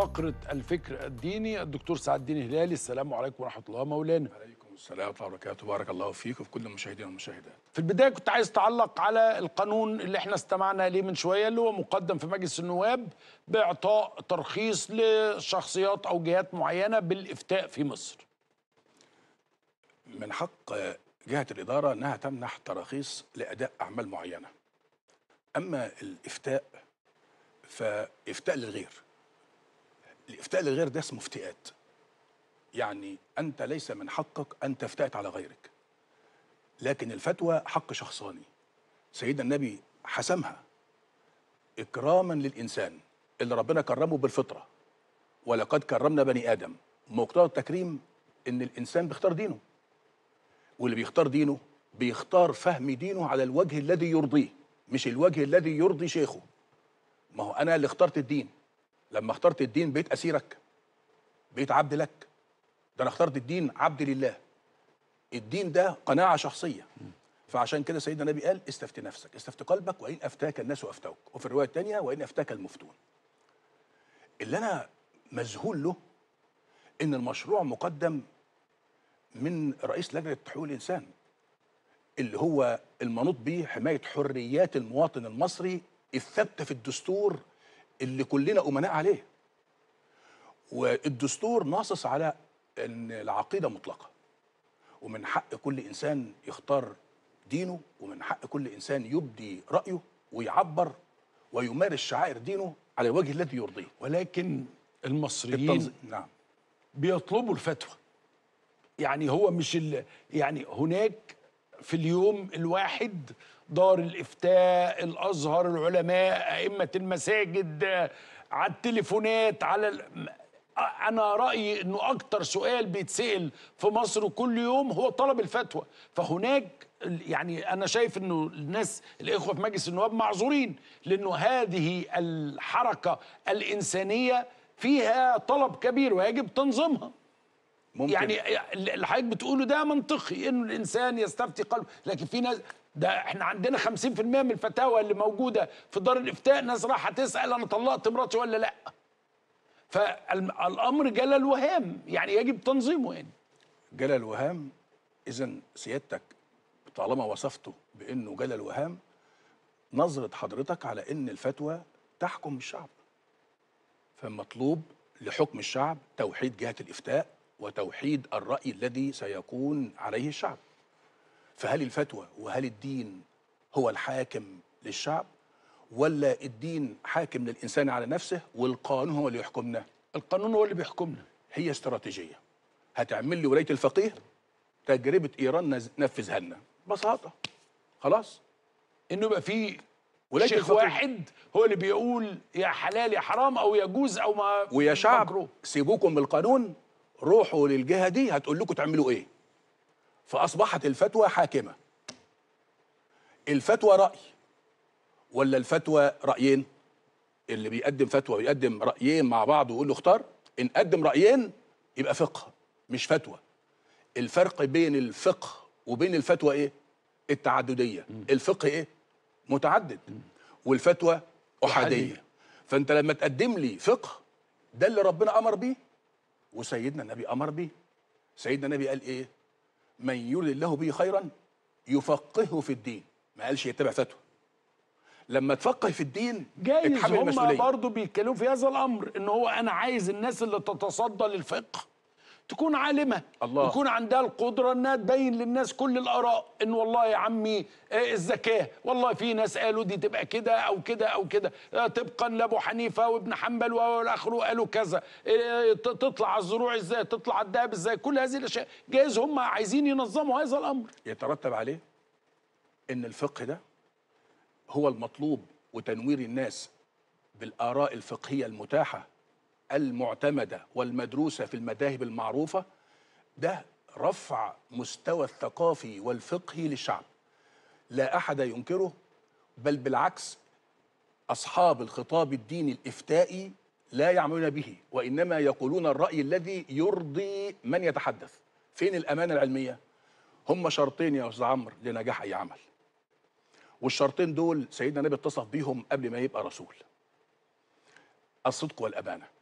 فقرة الفكر الديني الدكتور سعد الدين هلالي السلام عليكم ورحمة الله مولانا عليكم السلام ورحمة الله وبركاته بارك الله فيك وفي كل المشاهدين والمشاهدات في البداية كنت عايز تعلق على القانون اللي احنا استمعنا ليه من شوية اللي هو مقدم في مجلس النواب بإعطاء ترخيص لشخصيات أو جهات معينة بالإفتاء في مصر من حق جهة الإدارة أنها تمنح تراخيص لأداء أعمال معينة أما الإفتاء فإفتاء للغير الافتاء للغير ده اسمه افتئات يعني انت ليس من حقك ان تفتئت على غيرك لكن الفتوى حق شخصاني سيدنا النبي حسمها اكراما للانسان اللي ربنا كرمه بالفطره ولقد كرمنا بني ادم مقتضى التكريم ان الانسان بيختار دينه واللي بيختار دينه بيختار فهم دينه على الوجه الذي يرضيه مش الوجه الذي يرضي شيخه ما هو انا اللي اخترت الدين لما اخترت الدين بيت اسيرك بيت عبد لك ده انا اخترت الدين عبد لله الدين ده قناعه شخصيه فعشان كده سيدنا النبي قال استفت نفسك استفت قلبك وان افتاك الناس افتوك وفي الروايه الثانيه وان افتاك المفتون اللي انا مذهول له ان المشروع مقدم من رئيس لجنه حقوق الانسان اللي هو المنوط به حمايه حريات المواطن المصري الثابته في الدستور اللي كلنا امناء عليه والدستور ناصص على ان العقيده مطلقه ومن حق كل انسان يختار دينه ومن حق كل انسان يبدي رايه ويعبر ويمارس شعائر دينه على الوجه الذي يرضيه ولكن المصريين نعم بيطلبوا الفتوى يعني هو مش ال... يعني هناك في اليوم الواحد دار الافتاء الازهر العلماء ائمه المساجد على التليفونات على ال... انا رايي انه اكتر سؤال بيتسال في مصر كل يوم هو طلب الفتوى فهناك يعني انا شايف انه الناس الاخوه في مجلس النواب معذورين لانه هذه الحركه الانسانيه فيها طلب كبير ويجب تنظيمها ممكن. يعني اللي حضرتك بتقوله ده منطقي انه الانسان يستفتي قلبه لكن في ناس ده احنا عندنا 50% من الفتاوى اللي موجوده في دار الافتاء ناس رايحه تسال انا طلقت مراتي ولا لا فالامر جلى الوهام يعني يجب تنظيمه يعني جلى الوهام اذا سيادتك طالما وصفته بانه جلى الوهام نظره حضرتك على ان الفتوى تحكم الشعب فمطلوب لحكم الشعب توحيد جهه الافتاء وتوحيد الرأي الذي سيكون عليه الشعب فهل الفتوى وهل الدين هو الحاكم للشعب ولا الدين حاكم للإنسان على نفسه والقانون هو اللي يحكمنا القانون هو اللي بيحكمنا هي استراتيجية هتعمل لي ولاية الفقيه تجربة إيران نفذها لنا ببساطة خلاص انه يبقى في شيخ واحد هو اللي بيقول يا حلال يا حرام او يجوز او ما ويا شعب سيبوكم بالقانون روحوا للجهه دي هتقول لكم تعملوا ايه فاصبحت الفتوى حاكمه الفتوى راي ولا الفتوى رايين اللي بيقدم فتوى ويقدم رايين مع بعض ويقول له اختار ان قدم رايين يبقى فقه مش فتوى الفرق بين الفقه وبين الفتوى ايه التعدديه الفقه ايه متعدد والفتوى احاديه فانت لما تقدم لي فقه ده اللي ربنا امر بيه وسيدنا النبي امر به سيدنا النبي قال ايه من يرد الله به خيرا يفقهه في الدين ما قالش يتبع فتوى لما تفقه في الدين جايز هم برضه بيتكلموا في هذا الامر ان هو انا عايز الناس اللي تتصدى للفقه تكون عالمه الله. يكون عندها القدره انها تبين للناس كل الاراء ان والله يا عمي آه، الزكاه والله في ناس قالوا دي تبقى كده او كده او كده آه، طبقا لابو حنيفه وابن حنبل والاخر قالوا كذا آه، تطلع الزروع ازاي تطلع الدهب ازاي كل هذه الاشياء جايز هم عايزين ينظموا هذا الامر يترتب عليه ان الفقه ده هو المطلوب وتنوير الناس بالاراء الفقهيه المتاحه المعتمده والمدروسه في المذاهب المعروفه ده رفع مستوى الثقافي والفقهي للشعب لا احد ينكره بل بالعكس اصحاب الخطاب الديني الافتائي لا يعملون به وانما يقولون الراي الذي يرضي من يتحدث فين الامانه العلميه هم شرطين يا استاذ عمرو لنجاح اي عمل والشرطين دول سيدنا النبي اتصف بيهم قبل ما يبقى رسول الصدق والامانه